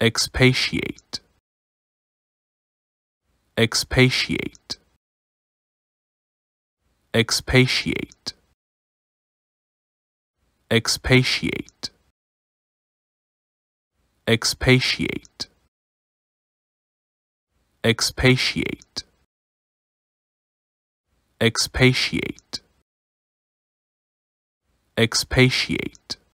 expatiate expatiate expatiate expatiate expatiate expatiate expatiate expatiate